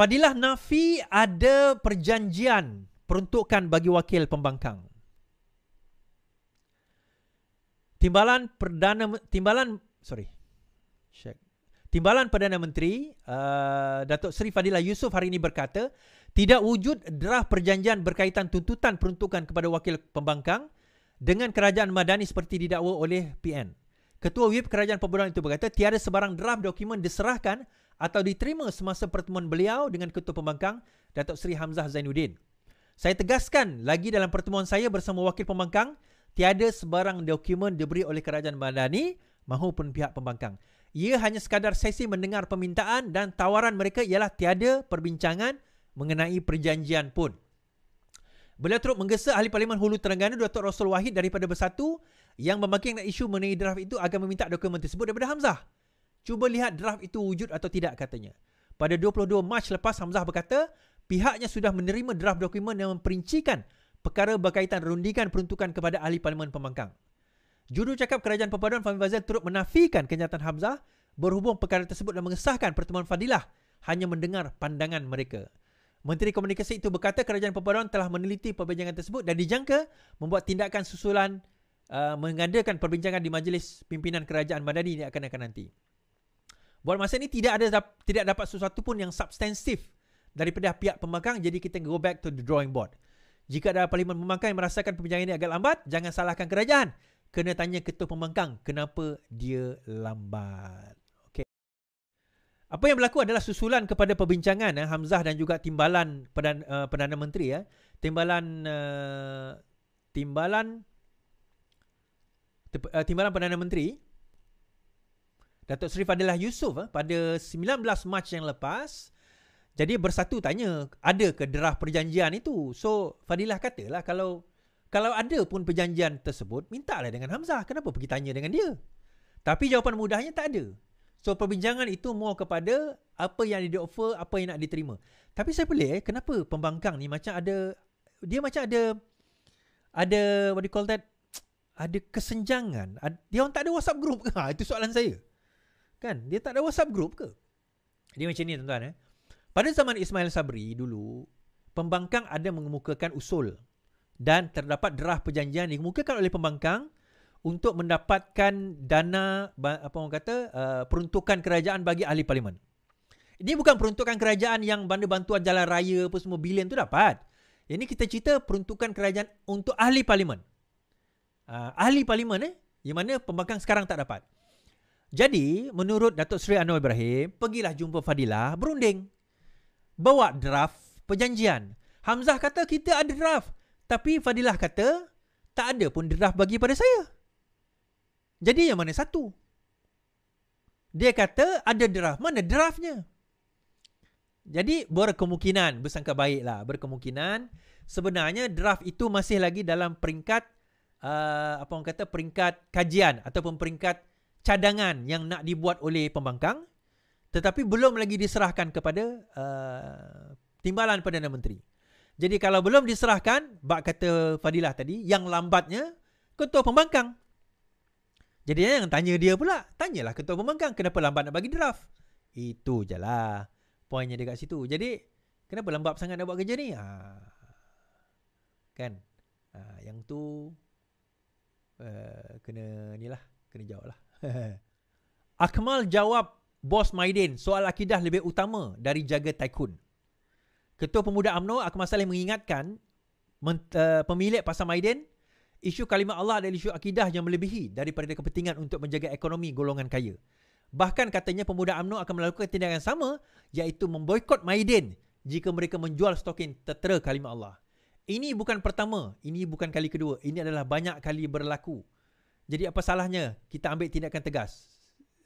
Fadilah Nafi ada perjanjian peruntukan bagi wakil pembangkang. Timbalan perdana timbalan sorry. check. Timbalan Perdana Menteri uh, Datuk Seri Fadilah Yusof hari ini berkata, tidak wujud draft perjanjian berkaitan tuntutan peruntukan kepada wakil pembangkang dengan kerajaan Madani seperti didakwa oleh PN. Ketua WIP Kerajaan Pembangunan itu berkata, tiada sebarang draft dokumen diserahkan atau diterima semasa pertemuan beliau dengan Ketua Pembangkang Datuk Seri Hamzah Zainuddin. Saya tegaskan lagi dalam pertemuan saya bersama wakil pembangkang, tiada sebarang dokumen diberi oleh Kerajaan Mandani maupun pihak pembangkang. Ia hanya sekadar sesi mendengar permintaan dan tawaran mereka ialah tiada perbincangan mengenai perjanjian pun. Beliau teruk menggesa Ahli Parlimen Hulu Terengganu datuk Rasul Wahid daripada Bersatu yang membangkitkan isu mengenai draft itu agar meminta dokumen tersebut daripada Hamzah. Cuba lihat draft itu wujud atau tidak katanya. Pada 22 Mac lepas Hamzah berkata pihaknya sudah menerima draft dokumen yang memperincikan perkara berkaitan rundingan peruntukan kepada ahli parlimen pembangkang. Juru cakap kerajaan perpaduan Fahmi Fazil turut menafikan kenyataan Hamzah berhubung perkara tersebut dan mengesahkan pertemuan Fadilah hanya mendengar pandangan mereka. Menteri Komunikasi itu berkata kerajaan perpaduan telah meneliti perbincangan tersebut dan dijangka membuat tindakan susulan uh, mengadakan perbincangan di majlis pimpinan kerajaan Madani yang akan akan nanti. Buat masa ni tidak ada tidak dapat sesuatu pun yang substantif daripada pihak pemegang jadi kita go back to the drawing board. Jika ada parlimen pemegang yang merasakan perbincangan ini agak lambat, jangan salahkan kerajaan. Kena tanya ketua pemegang kenapa dia lambat. Okay. Apa yang berlaku adalah susulan kepada perbincangan eh, Hamzah dan juga timbalan Perdana, uh, Perdana Menteri. Eh. Timbalan uh, timbalan eh, timbalan Perdana Menteri Datuk Seri Fadilah Yusof eh, pada 19 Mac yang lepas jadi bersatu tanya ada ke derah perjanjian itu. So Fadilah katalah kalau kalau ada pun perjanjian tersebut mintalah dengan Hamzah kenapa pergi tanya dengan dia? Tapi jawapan mudahnya tak ada. So perbincangan itu more kepada apa yang dia offer, apa yang nak diterima. Tapi saya boleh eh, kenapa pembangkang ni macam ada dia macam ada ada what do you call that? Ada kesenjangan. dia orang tak ada WhatsApp group ke? Ha, itu soalan saya. Kan? Dia tak ada WhatsApp group ke? Dia macam ni tuan-tuan eh. Pada zaman Ismail Sabri dulu, pembangkang ada mengemukakan usul dan terdapat derah perjanjian yang dikemukakan oleh pembangkang untuk mendapatkan dana apa orang kata uh, peruntukan kerajaan bagi ahli parlimen. Ini bukan peruntukan kerajaan yang benda bantuan jalan raya apa semua bilion tu dapat. Ini kita cerita peruntukan kerajaan untuk ahli parlimen. Uh, ahli parlimen eh yang mana pembangkang sekarang tak dapat. Jadi, menurut Datuk Seri Anwar Ibrahim, pergilah jumpa Fadilah berunding. Bawa draft perjanjian. Hamzah kata kita ada draft. Tapi Fadilah kata, tak ada pun draft bagi pada saya. Jadi yang mana satu? Dia kata ada draft. Mana draftnya? Jadi berkemungkinan, bersangka baiklah, berkemungkinan sebenarnya draft itu masih lagi dalam peringkat uh, apa orang kata peringkat kajian ataupun peringkat cadangan yang nak dibuat oleh pembangkang tetapi belum lagi diserahkan kepada uh, timbalan Perdana Menteri. Jadi kalau belum diserahkan, bak kata Fadilah tadi, yang lambatnya ketua pembangkang. Jadi yang tanya dia pula, tanyalah ketua pembangkang kenapa lambat nak bagi draft. Itu je lah poinnya dekat situ. Jadi kenapa lambat sangat nak buat kerja ni? Ha. Kan? Ha, yang tu uh, kena ni lah, kena jawab lah. Akmal jawab bos Maidin, soal akidah lebih utama dari jaga tycoon. Ketua Pemuda UMNO Akmal Saleh mengingatkan eh, pemilik Pasar Maidin, isu kalimah Allah adalah isu akidah yang melebihi daripada kepentingan untuk menjaga ekonomi golongan kaya. Bahkan katanya Pemuda UMNO akan melakukan tindakan yang sama iaitu memboikot Maidin jika mereka menjual stokin tertera kalimah Allah. Ini bukan pertama, ini bukan kali kedua, ini adalah banyak kali berlaku. Jadi apa salahnya kita ambil tindakan tegas?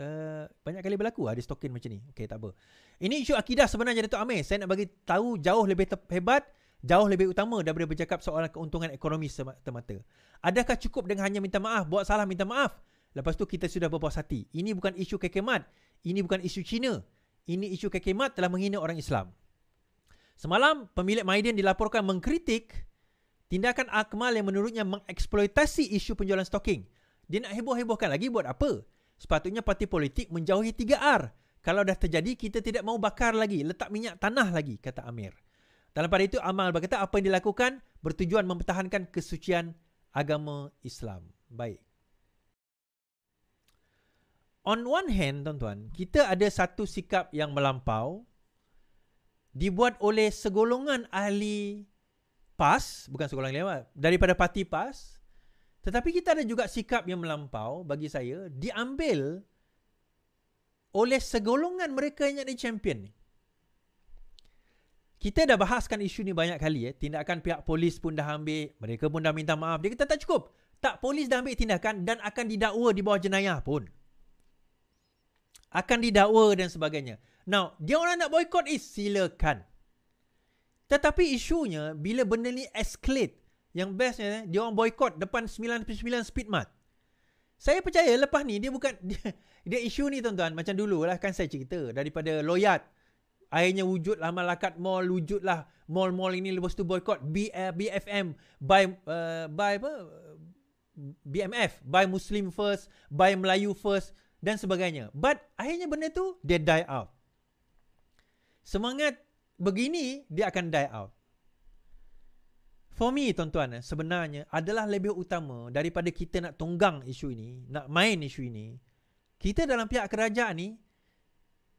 Uh, banyak kali berlaku ada stokin macam ni. Okey, tak apa. Ini isu akidah sebenarnya Datuk Amir. Saya nak bagi tahu jauh lebih hebat, jauh lebih utama daripada bercakap soal keuntungan ekonomi semata-mata. Adakah cukup dengan hanya minta maaf, buat salah minta maaf? Lepas tu kita sudah berpuas hati. Ini bukan isu kekemat. Ini bukan isu Cina. Ini isu kekemat telah menghina orang Islam. Semalam, pemilik Maiden dilaporkan mengkritik tindakan Akmal yang menurutnya mengeksploitasi isu penjualan stoking. Dia nak heboh-hebohkan lagi buat apa? Sepatutnya parti politik menjauhi 3R. Kalau dah terjadi, kita tidak mau bakar lagi, letak minyak tanah lagi, kata Amir. Dalam pada itu, Amal berkata apa yang dilakukan bertujuan mempertahankan kesucian agama Islam. Baik. On one hand, tuan-tuan, kita ada satu sikap yang melampau dibuat oleh segolongan ahli PAS, bukan segolongan lewat, daripada parti PAS, tetapi kita ada juga sikap yang melampau bagi saya diambil oleh segolongan mereka yang jadi champion ni. Kita dah bahaskan isu ni banyak kali eh. Tindakan pihak polis pun dah ambil. Mereka pun dah minta maaf. Dia kata tak cukup. Tak polis dah ambil tindakan dan akan didakwa di bawah jenayah pun. Akan didakwa dan sebagainya. Now, dia orang nak boycott is silakan. Tetapi isunya bila benda ni escalate yang bestnya dia orang boycott depan 99 Speedmart. Saya percaya lepas ni dia bukan dia, dia isu ni tuan-tuan macam dulu lah kan saya cerita daripada Loyat Akhirnya wujud lah Malakat Mall, wujud lah mall-mall ini lepas tu boykot BFM eh, by uh, by apa? BMF, by Muslim first, by Melayu first dan sebagainya. But akhirnya benda tu dia die out. Semangat begini dia akan die out. For me tuan-tuan eh, sebenarnya adalah lebih utama daripada kita nak tonggang isu ini, nak main isu ini. Kita dalam pihak kerajaan ni,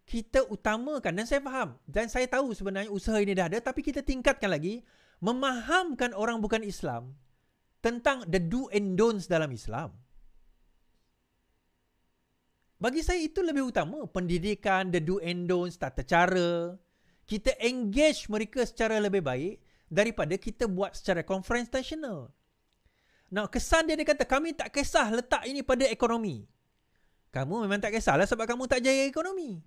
kita utamakan dan saya faham dan saya tahu sebenarnya usaha ini dah ada tapi kita tingkatkan lagi memahamkan orang bukan Islam tentang the do and don'ts dalam Islam. Bagi saya itu lebih utama pendidikan, the do and don'ts, tata cara. Kita engage mereka secara lebih baik daripada kita buat secara confrontational. Nah kesan dia dia kata, kami tak kisah letak ini pada ekonomi. Kamu memang tak kisahlah sebab kamu tak jaya ekonomi.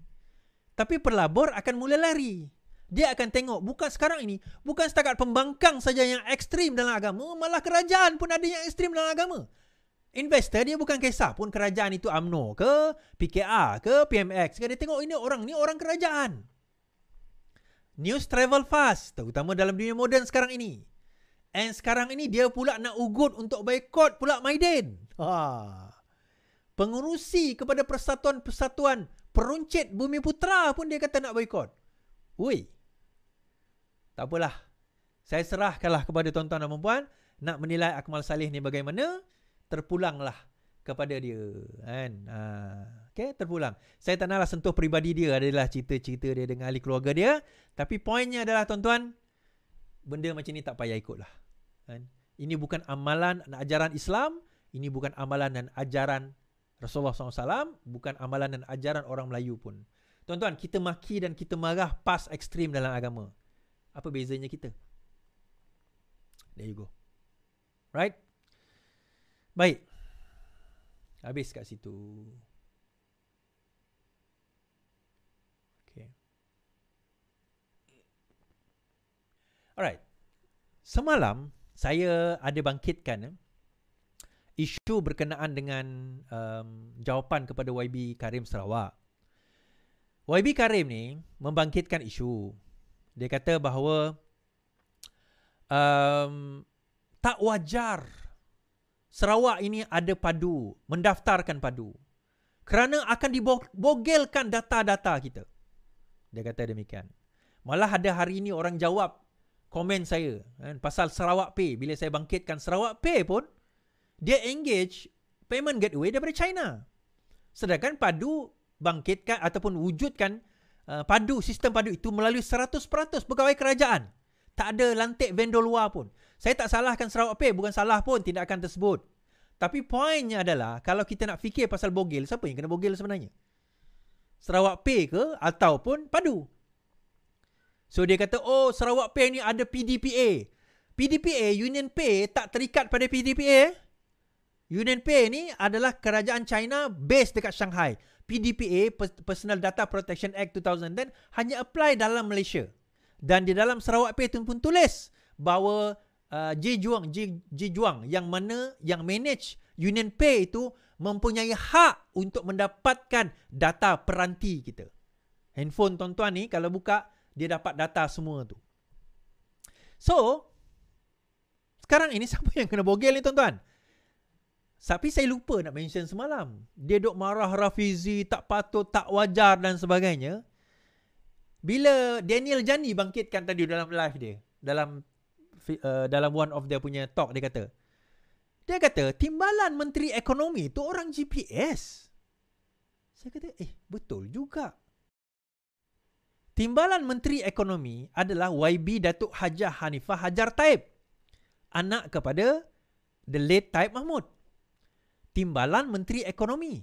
Tapi pelabur akan mula lari. Dia akan tengok, bukan sekarang ini, bukan setakat pembangkang saja yang ekstrim dalam agama, malah kerajaan pun ada yang ekstrim dalam agama. Investor dia bukan kisah pun kerajaan itu amno ke, PKR ke, PMX ke. Dia tengok ini orang, ni orang kerajaan. News travel fast terutama dalam dunia moden sekarang ini. And sekarang ini dia pula nak ugut untuk boykot pula Maiden. Ha. Pengurusi kepada Persatuan-Persatuan Peruncit Bumi Putra pun dia kata nak boykot. Ui. Tak apalah. Saya serahkanlah kepada tuan-tuan dan puan nak menilai Akmal Saleh ni bagaimana terpulanglah kepada dia kan ha. Okay, terpulang. Saya tak nak sentuh peribadi dia adalah cerita-cerita dia dengan ahli keluarga dia. Tapi poinnya adalah tuan-tuan, benda macam ni tak payah ikut lah. Kan? Ini bukan amalan dan ajaran Islam. Ini bukan amalan dan ajaran Rasulullah SAW. Bukan amalan dan ajaran orang Melayu pun. Tuan-tuan, kita maki dan kita marah pas ekstrim dalam agama. Apa bezanya kita? There you go. Right? Baik. Habis kat situ. Alright. Semalam saya ada bangkitkan eh, isu berkenaan dengan um, jawapan kepada YB Karim Sarawak. YB Karim ni membangkitkan isu. Dia kata bahawa um, tak wajar Sarawak ini ada padu, mendaftarkan padu. Kerana akan dibogelkan data-data kita. Dia kata demikian. Malah ada hari ini orang jawab komen saya kan, pasal Sarawak Pay. Bila saya bangkitkan Sarawak Pay pun, dia engage payment gateway daripada China. Sedangkan padu bangkitkan ataupun wujudkan uh, padu, sistem padu itu melalui 100% pegawai kerajaan. Tak ada lantik vendor luar pun. Saya tak salahkan Sarawak Pay. Bukan salah pun tindakan tersebut. Tapi poinnya adalah kalau kita nak fikir pasal bogel, siapa yang kena bogel sebenarnya? Sarawak Pay ke ataupun padu? So dia kata oh Sarawak Pay ni ada PDPA. PDPA Union Pay tak terikat pada PDPA. Union Pay ni adalah kerajaan China based dekat Shanghai. PDPA Personal Data Protection Act 2010 hanya apply dalam Malaysia. Dan di dalam Sarawak Pay tu pun tulis bahawa J uh, Juang J J Juang yang mana yang manage Union Pay itu mempunyai hak untuk mendapatkan data peranti kita. Handphone tuan-tuan ni kalau buka dia dapat data semua tu. So, sekarang ini siapa yang kena bogel ni tuan-tuan? Tapi saya lupa nak mention semalam. Dia duk marah Rafizi, tak patut, tak wajar dan sebagainya. Bila Daniel Jani bangkitkan tadi dalam live dia, dalam uh, dalam one of dia punya talk dia kata. Dia kata timbalan menteri ekonomi tu orang GPS. Saya kata, "Eh, betul juga." Timbalan Menteri Ekonomi adalah YB Datuk Hajah Hanifah Hajar Taib. Anak kepada the late Taib Mahmud. Timbalan Menteri Ekonomi.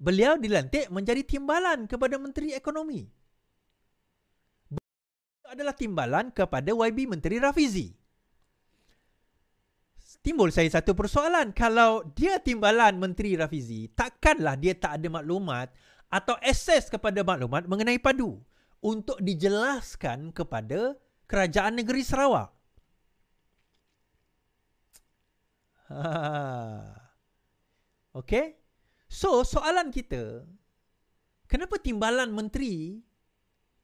Beliau dilantik menjadi timbalan kepada Menteri Ekonomi. Beliau adalah timbalan kepada YB Menteri Rafizi. Timbul saya satu persoalan. Kalau dia timbalan Menteri Rafizi, takkanlah dia tak ada maklumat atau akses kepada maklumat mengenai padu untuk dijelaskan kepada kerajaan negeri Sarawak. Okey. So, soalan kita, kenapa timbalan menteri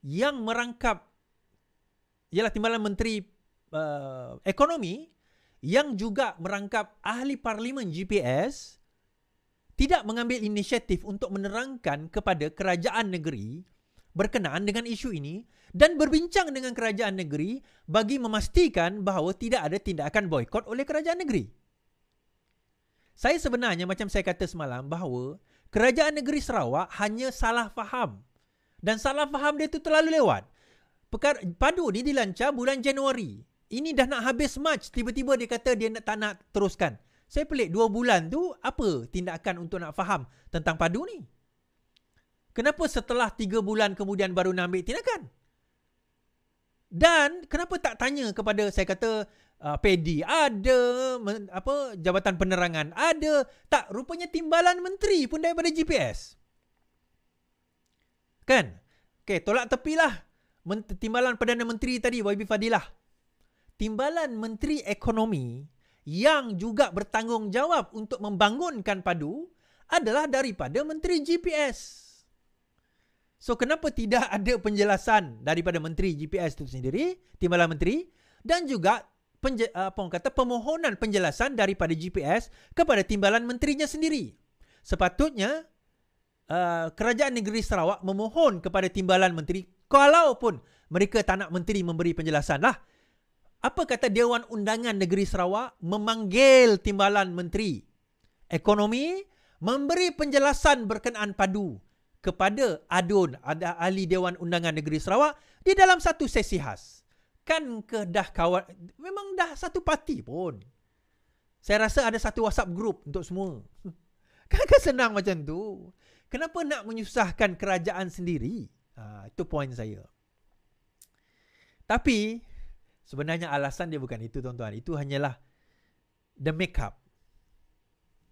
yang merangkap ialah timbalan menteri uh, ekonomi yang juga merangkap ahli parlimen GPS tidak mengambil inisiatif untuk menerangkan kepada kerajaan negeri berkenaan dengan isu ini dan berbincang dengan kerajaan negeri bagi memastikan bahawa tidak ada tindakan boykot oleh kerajaan negeri. Saya sebenarnya macam saya kata semalam bahawa kerajaan negeri Sarawak hanya salah faham dan salah faham dia itu terlalu lewat. Pekar, padu ini dilancar bulan Januari. Ini dah nak habis March. Tiba-tiba dia kata dia nak, tak nak teruskan. Saya pelik dua bulan tu apa tindakan untuk nak faham tentang padu ni? Kenapa setelah tiga bulan kemudian baru nak ambil tindakan? Dan kenapa tak tanya kepada saya kata uh, PD ada apa jabatan penerangan ada tak rupanya timbalan menteri pun daripada GPS. Kan? Okay, tolak tepilah timbalan Perdana Menteri tadi YB Fadilah. Timbalan Menteri Ekonomi yang juga bertanggungjawab untuk membangunkan padu adalah daripada menteri GPS. So kenapa tidak ada penjelasan daripada menteri GPS itu sendiri, timbalan menteri dan juga penje, apa orang kata permohonan penjelasan daripada GPS kepada timbalan menterinya sendiri. Sepatutnya uh, kerajaan negeri Sarawak memohon kepada timbalan menteri kalaupun mereka tak nak menteri memberi penjelasan lah. Apa kata Dewan Undangan Negeri Sarawak memanggil Timbalan Menteri Ekonomi memberi penjelasan berkenaan padu kepada ADUN, ada ahli Dewan Undangan Negeri Sarawak di dalam satu sesi khas. Kan ke dah kawan, memang dah satu parti pun. Saya rasa ada satu WhatsApp group untuk semua. Kan ke senang macam tu? Kenapa nak menyusahkan kerajaan sendiri? Ha, itu poin saya. Tapi Sebenarnya alasan dia bukan itu tuan-tuan. Itu hanyalah the makeup.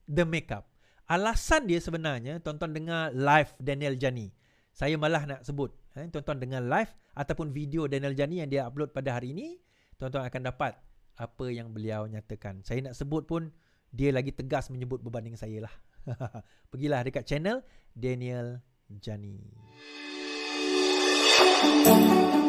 The makeup. Alasan dia sebenarnya tuan-tuan dengar live Daniel Jani. Saya malah nak sebut. Eh, tuan-tuan dengar live ataupun video Daniel Jani yang dia upload pada hari ini. Tuan-tuan akan dapat apa yang beliau nyatakan. Saya nak sebut pun dia lagi tegas menyebut berbanding saya lah. Pergilah dekat channel Daniel Jani. Daniel Jani.